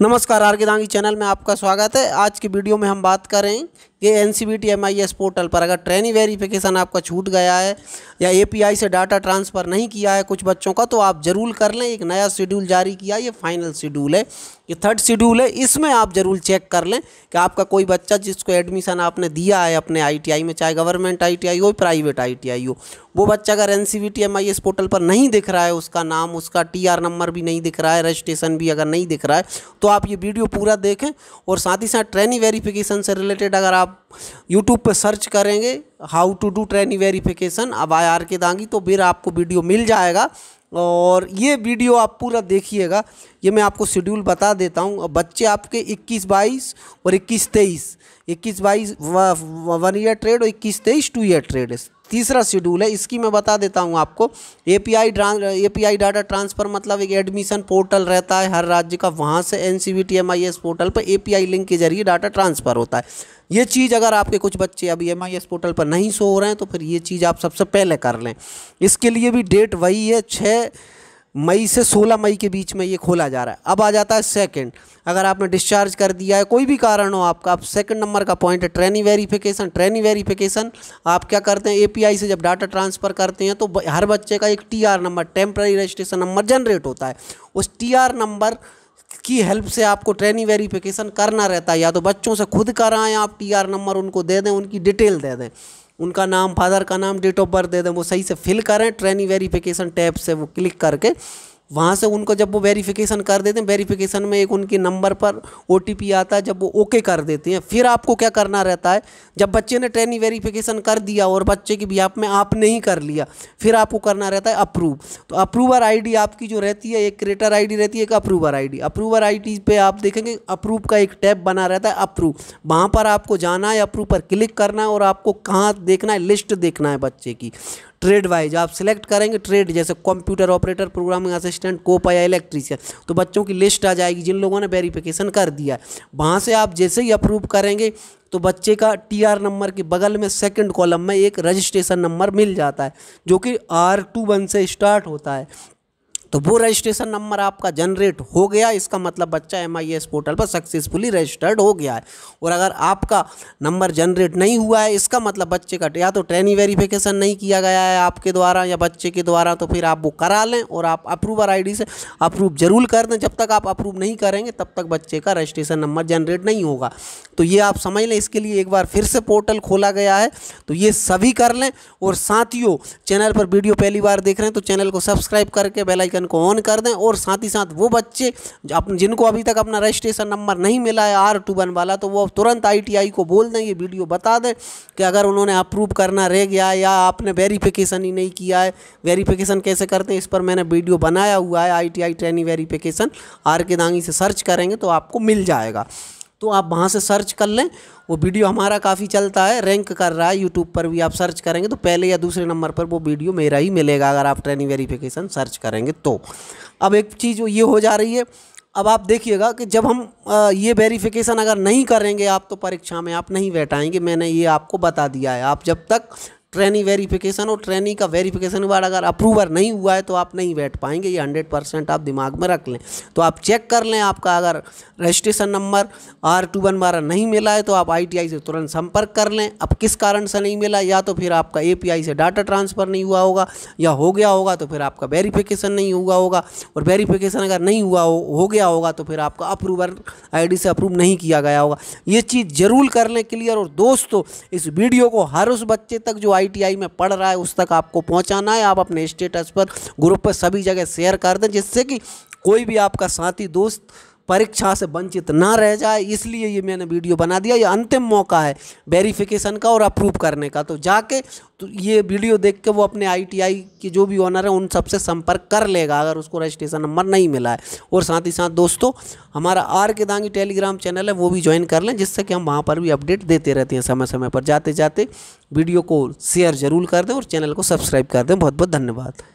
नमस्कार आर्गेदांगी दांगी चैनल में आपका स्वागत है आज की वीडियो में हम बात करें कि N C B T M I S portal पर अगर ट्रेनिंग वेरीफिकेशन आपका छूट गया है या ए पी आई से डाटा ट्रांसफ़र नहीं किया है कुछ बच्चों का तो आप ज़रूर कर लें एक नया शेड्यूल जारी किया ये फाइनल शेड्यूल है ये थर्ड शेड्यूल है इसमें आप ज़रूर चेक कर लें कि आपका कोई बच्चा जिसको एडमिशन आपने दिया है अपने आईटीआई में चाहे गवर्नमेंट आईटीआई हो प्राइवेट आईटीआई हो वो बच्चा अगर एन सी पोर्टल पर नहीं दिख रहा है उसका नाम उसका टी नंबर भी नहीं दिख रहा है रजिस्ट्रेशन भी अगर नहीं दिख रहा है तो आप ये वीडियो पूरा देखें और साथ ही साथ ट्रेनिंग वेरीफिकेशन से रिलेटेड अगर आप आप यूट्यूब पर सर्च करेंगे how to do training verification अब आई आर के दांगी तो फिर आपको वीडियो मिल जाएगा और ये वीडियो आप पूरा देखिएगा ये मैं आपको शेड्यूल बता देता हूँ बच्चे आपके 21 22 और 21 23 21 22 वन ईयर ट्रेड और 21 23 टू ईयर ट्रेड तीसरा शेड्यूल है इसकी मैं बता देता हूँ आपको एपीआई एपीआई डाटा ट्रांसफ़र मतलब एक एडमिशन पोर्टल रहता है हर राज्य का वहाँ से एन सी पोर्टल पर एपीआई लिंक के जरिए डाटा ट्रांसफ़र होता है ये चीज़ अगर आपके कुछ बच्चे अभी एम पोर्टल पर नहीं सो रहे हैं तो फिर ये चीज़ आप सबसे पहले कर लें इसके लिए भी डेट वही है छः मई से 16 मई के बीच में ये खोला जा रहा है अब आ जाता है सेकंड अगर आपने डिस्चार्ज कर दिया है कोई भी कारण हो आपका आप सेकंड नंबर का पॉइंट है ट्रेनी वेरिफिकेशन ट्रेनी वेरिफिकेशन आप क्या करते हैं एपीआई से जब डाटा ट्रांसफ़र करते हैं तो हर बच्चे का एक TR number temporary registration number generate होता है उस टी नंबर की हेल्प से आपको ट्रेनिंग वेरीफिकेशन करना रहता है या तो बच्चों से खुद कराएँ आप टी नंबर उनको दे दें उनकी डिटेल दे दें उनका नाम फादर का नाम डेट ऑफ बर्थ दे दें वो सही से फिल करें ट्रेनिंग वेरीफिकेशन टैब से वो क्लिक करके वहाँ से उनको जब वो वेरीफिकेशन कर देते हैं वेरीफिकेशन में एक उनके नंबर पर ओ आता है जब वो ओके कर देते हैं फिर आपको क्या करना रहता है जब बच्चे ने ट्रेनिंग वेरीफिकेशन कर दिया और बच्चे की भी आप में आप नहीं कर लिया फिर आपको करना रहता है अप्रूव तो अप्रूवर आईडी आपकी जो रहती है एक क्रिएटर आई रहती है एक अप्रूवर डी अप्रूवर आई पे आप देखेंगे अप्रूव का एक टैब बना रहता है अप्रूव वहाँ पर आपको जाना है अप्रूव पर क्लिक करना है और आपको कहाँ देखना है लिस्ट देखना है बच्चे की ट्रेड वाइज आप सिलेक्ट करेंगे ट्रेड जैसे computer operator programming assistant COPA या इलेक्ट्रीशियन तो बच्चों की लिस्ट आ जाएगी जिन लोगों ने वेरीफिकेशन कर दिया वहाँ से आप जैसे ही अप्रूव करेंगे तो बच्चे का टी आर नंबर के बगल में सेकंड कॉलम में एक रजिस्ट्रेशन नंबर मिल जाता है जो कि आर टू वन से स्टार्ट होता है तो वो रजिस्ट्रेशन नंबर आपका जनरेट हो गया इसका मतलब बच्चा एम पोर्टल पर सक्सेसफुली रजिस्टर्ड हो गया है और अगर आपका नंबर जनरेट नहीं हुआ है इसका मतलब बच्चे का या तो ट्रेनिंग वेरिफिकेशन नहीं किया गया है आपके द्वारा या बच्चे के द्वारा तो फिर आप वो करा लें और आप अप्रूवर आई से अप्रूव जरूर कर दें जब तक आप अप्रूव नहीं करेंगे तब तक बच्चे का रजिस्ट्रेशन नंबर जनरेट नहीं होगा तो ये आप समझ लें इसके लिए एक बार फिर से पोर्टल खोला गया है तो ये सभी कर लें और साथियों चैनल पर वीडियो पहली बार देख रहे हैं तो चैनल को सब्सक्राइब करके बेलाइकन बटन को ऑन कर दें और साथ ही साथ वो बच्चे जिनको अभी तक अपना रजिस्ट्रेशन नंबर नहीं मिला है आर टू वन वाला तो वो तुरंत आई को बोल दें ये वीडियो बता दें कि अगर उन्होंने अप्रूव करना रह गया है या आपने वेरीफिकेशन ही नहीं किया है वेरीफिकेशन कैसे करते हैं इस पर मैंने वीडियो बनाया हुआ है I T I training verification R K Dangi से सर्च करेंगे तो आपको मिल जाएगा तो आप वहाँ से सर्च कर लें वो वीडियो हमारा काफ़ी चलता है रैंक कर रहा है यूट्यूब पर भी आप सर्च करेंगे तो पहले या दूसरे नंबर पर वो वीडियो मेरा ही मिलेगा अगर आप ट्रेनिंग वेरिफिकेशन सर्च करेंगे तो अब एक चीज़ ये हो जा रही है अब आप देखिएगा कि जब हम ये वेरिफिकेशन अगर नहीं करेंगे आप तो परीक्षा में आप नहीं बैठाएंगे मैंने ये आपको बता दिया है आप जब तक ट्रेनी वेरिफिकेशन और ट्रेनी का वेरिफिकेशन के बाद अगर अप्रूवर नहीं हुआ है तो आप नहीं बैठ पाएंगे ये हंड्रेड परसेंट आप दिमाग में रख लें तो आप चेक कर लें आपका अगर registration number R two one बारह नहीं मिला है तो आप आई से तुरंत संपर्क कर लें अब किस कारण से नहीं मिला या तो फिर आपका ए से डाटा ट्रांसफ़र नहीं हुआ होगा या हो गया होगा तो फिर आपका वेरीफिकेशन नहीं हुआ होगा और वेरीफिकेशन अगर नहीं हुआ हो, हो गया होगा तो फिर आपका अप्रूवर आई से अप्रूव नहीं किया गया होगा ये चीज़ ज़रूर कर लें क्लियर और दोस्तों इस वीडियो को हर उस बच्चे तक जो आई आईटीआई में पढ़ रहा है उस तक आपको पहुंचाना है आप अपने स्टेटस पर ग्रुप पर सभी जगह शेयर कर दें जिससे कि कोई भी आपका साथी दोस्त परीक्षा से वंचित ना रह जाए इसलिए ये मैंने वीडियो बना दिया ये अंतिम मौका है वेरिफिकेशन का और अप्रूव करने का तो जाके तो ये वीडियो देख के वो अपने आईटीआई के जो भी ऑनर है उन सबसे संपर्क कर लेगा अगर उसको रजिस्ट्रेशन नंबर नहीं मिला है और साथ ही साथ दोस्तों हमारा are K Dangi Telegram channel है वो भी ज्वाइन कर लें जिससे कि हम वहाँ पर भी अपडेट देते रहते हैं समय समय पर जाते जाते वीडियो को शेयर जरूर कर दें और चैनल को सब्सक्राइब कर दें बहुत बहुत धन्यवाद